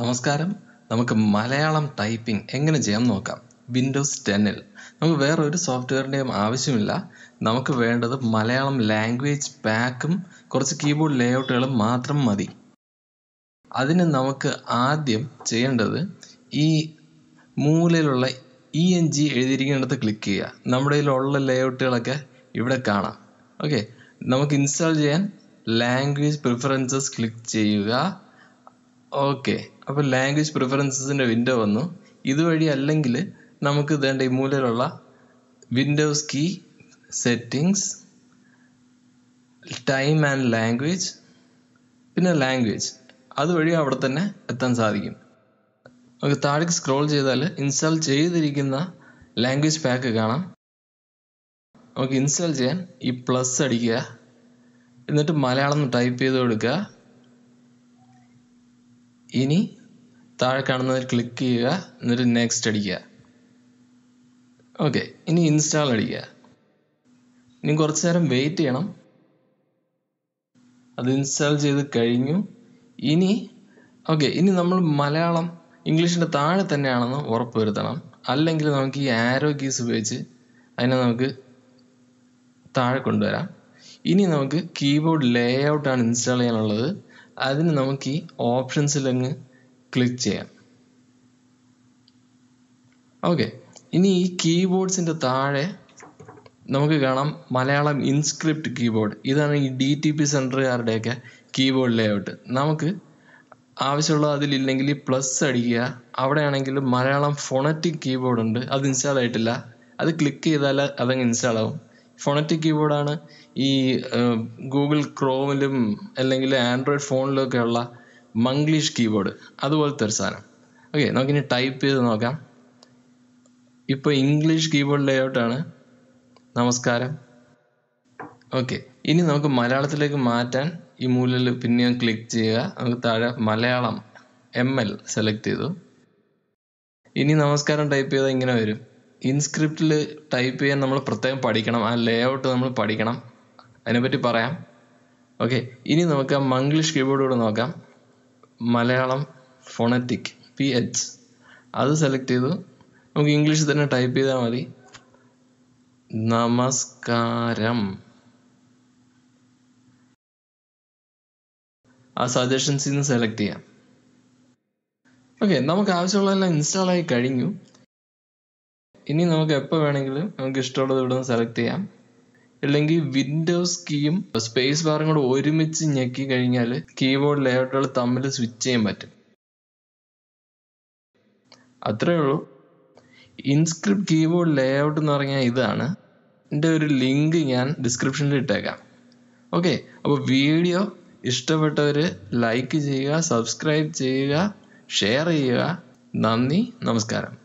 നമസ്കാരം നമുക്ക് മലയാളം ടൈപ്പിംഗ് എങ്ങനെ ചെയ്യാം നോക്കാം വിൻഡോസ് ടെന്നിൽ നമുക്ക് വേറെ ഒരു സോഫ്റ്റ്വെയറിൻ്റെയും ആവശ്യമില്ല നമുക്ക് വേണ്ടത് മലയാളം ലാംഗ്വേജ് പാക്കും കുറച്ച് കീബോർഡ് ലേഔട്ടുകളും മാത്രം മതി അതിന് നമുക്ക് ആദ്യം ചെയ്യേണ്ടത് ഈ മൂലയിലുള്ള ഇ എൻ ജി എഴുതിയിരിക്കുന്നിടത്ത് ക്ലിക്ക് ചെയ്യുക നമ്മുടെ കയ്യിലുള്ള ലേഔട്ടുകളൊക്കെ ഇവിടെ കാണാം ഓക്കെ നമുക്ക് ഇൻസ്റ്റാൾ ചെയ്യാൻ ലാംഗ്വേജ് പ്രിഫറൻസസ് ക്ലിക്ക് ചെയ്യുക ഓക്കെ അപ്പോൾ ലാംഗ്വേജ് പ്രിഫറൻസിന്റെ വിൻഡോ വന്നു ഇതുവഴി അല്ലെങ്കിൽ നമുക്ക് വേണ്ട ഈ മൂലയിലുള്ള Windows key settings time and language പിന്നെ ലാംഗ്വേജ് അതുവഴി അവിടെ തന്നെ എത്താൻ സാധിക്കും നമുക്ക് താഴേക്ക് സ്ക്രോൾ ചെയ്താൽ ഇൻസ്റ്റാൾ ചെയ്തിരിക്കുന്ന ലാംഗ്വേജ് പാക്ക് കാണാം നമുക്ക് ഇൻസ്റ്റാൾ ചെയ്യാൻ ഈ പ്ലസ് അടിക്കുക എന്നിട്ട് മലയാളം ടൈപ്പ് ചെയ്ത് കൊടുക്കുക ഇനി താഴെ കാണുന്നതിൽ ക്ലിക്ക് ചെയ്യുക എന്നിട്ട് നെക്സ്റ്റ് അടിക്കുക ഓക്കെ ഇനി ഇൻസ്റ്റാൾ അടിക്കുക ഇനി കുറച്ച് നേരം വെയിറ്റ് ചെയ്യണം അത് ഇൻസ്റ്റാൾ ചെയ്ത് കഴിഞ്ഞു ഇനി ഓക്കെ ഇനി നമ്മൾ മലയാളം ഇംഗ്ലീഷിൻ്റെ താഴെ തന്നെയാണെന്ന് ഉറപ്പുവരുത്തണം അല്ലെങ്കിൽ നമുക്ക് ഈ ആരോ കീസ് ഉപയോഗിച്ച് അതിനെ നമുക്ക് താഴെ കൊണ്ടുവരാം ഇനി നമുക്ക് കീബോർഡ് ലേ ഔട്ടാണ് ഇൻസ്റ്റാൾ ചെയ്യാനുള്ളത് അതിന് നമുക്ക് ഈ അങ്ങ് ക്ലിക്ക് ചെയ്യാം ഓക്കെ ഇനി ഈ കീബോർഡ്സിൻ്റെ താഴെ നമുക്ക് കാണാം മലയാളം ഇൻസ്ക്രിപ്റ്റ് കീബോർഡ് ഇതാണ് ഈ ഡി ടി പി സെൻറ്ററുകാരുടെയൊക്കെ കീബോർഡ് ലേഔട്ട് നമുക്ക് ആവശ്യമുള്ള അതിലില്ലെങ്കിൽ പ്ലസ് അടിക്കുക അവിടെയാണെങ്കിൽ മലയാളം ഫൊണറ്റിക് കീബോർഡ് ഉണ്ട് അത് ഇൻസ്റ്റാൾ ആയിട്ടില്ല അത് ക്ലിക്ക് ചെയ്താൽ അതങ്ങ് ഇൻസ്റ്റാൾ ആവും ഫോണറ്റിക് കീബോർഡാണ് ഈ ഗൂഗിൾ ക്രോമിലും അല്ലെങ്കിൽ ആൻഡ്രോയിഡ് ഫോണിലൊക്കെ ഉള്ള മംഗ്ലീഷ് കീബോർഡ് അതുപോലത്തെ ഒരു സാധനം ഓക്കെ നമുക്കിനി ടൈപ്പ് ചെയ്ത് നോക്കാം ഇപ്പോൾ ഇംഗ്ലീഷ് കീബോർഡ് ലേഔട്ടാണ് നമസ്കാരം ഓക്കെ ഇനി നമുക്ക് മലയാളത്തിലേക്ക് മാറ്റാൻ ഈ മൂലയിൽ പിന്നെയും ക്ലിക്ക് ചെയ്യുക നമുക്ക് താഴെ മലയാളം എം എൽ സെലക്ട് ചെയ്തു ഇനി നമസ്കാരം ടൈപ്പ് ചെയ്താൽ ഇങ്ങനെ വരും ഇൻസ്ക്രിപ്റ്റിൽ ടൈപ്പ് ചെയ്യാൻ നമ്മൾ പ്രത്യേകം പഠിക്കണം ആ ലേ ഔട്ട് നമ്മൾ പഠിക്കണം അതിനെപ്പറ്റി പറയാം ഓക്കെ ഇനി നമുക്ക് മംഗ്ലീഷ് കീബോർഡ് കൂടെ നോക്കാം മലയാളം ഫോണറ്റിക് പി എച്ച് അത് സെലക്ട് ചെയ്തു നമുക്ക് ഇംഗ്ലീഷിൽ തന്നെ ടൈപ്പ് ചെയ്താൽ മതി നമസ്കാരം ആ സജഷൻസിൽ നിന്ന് സെലക്ട് ചെയ്യാം ഓക്കെ നമുക്ക് ആവശ്യമുള്ളതെല്ലാം ഇൻസ്റ്റാൾ ആയി കഴിഞ്ഞു ഇനി നമുക്ക് എപ്പോൾ വേണമെങ്കിലും നമുക്ക് ഇഷ്ടമുള്ളത് ഇവിടെ നിന്ന് സെലക്ട് ചെയ്യാം അല്ലെങ്കിൽ വിൻഡോസ് കീയും സ്പേസ് ബാറും കൂടെ ഒരുമിച്ച് ഞെക്കി കഴിഞ്ഞാൽ കീബോർഡ് ലേഔട്ടുകൾ തമ്മിൽ സ്വിച്ച് ചെയ്യാൻ പറ്റും അത്രേ ഉള്ളൂ ഇൻസ്ക്രിപ്റ്റ് കീബോർഡ് ലേഔട്ട് എന്ന് പറഞ്ഞാൽ ഇതാണ് എൻ്റെ ഒരു ലിങ്ക് ഞാൻ ഡിസ്ക്രിപ്ഷനിൽ ഇട്ടേക്കാം ഓക്കെ അപ്പോൾ വീഡിയോ ഇഷ്ടപ്പെട്ടവർ ലൈക്ക് ചെയ്യുക സബ്സ്ക്രൈബ് ചെയ്യുക ഷെയർ ചെയ്യുക നന്ദി നമസ്കാരം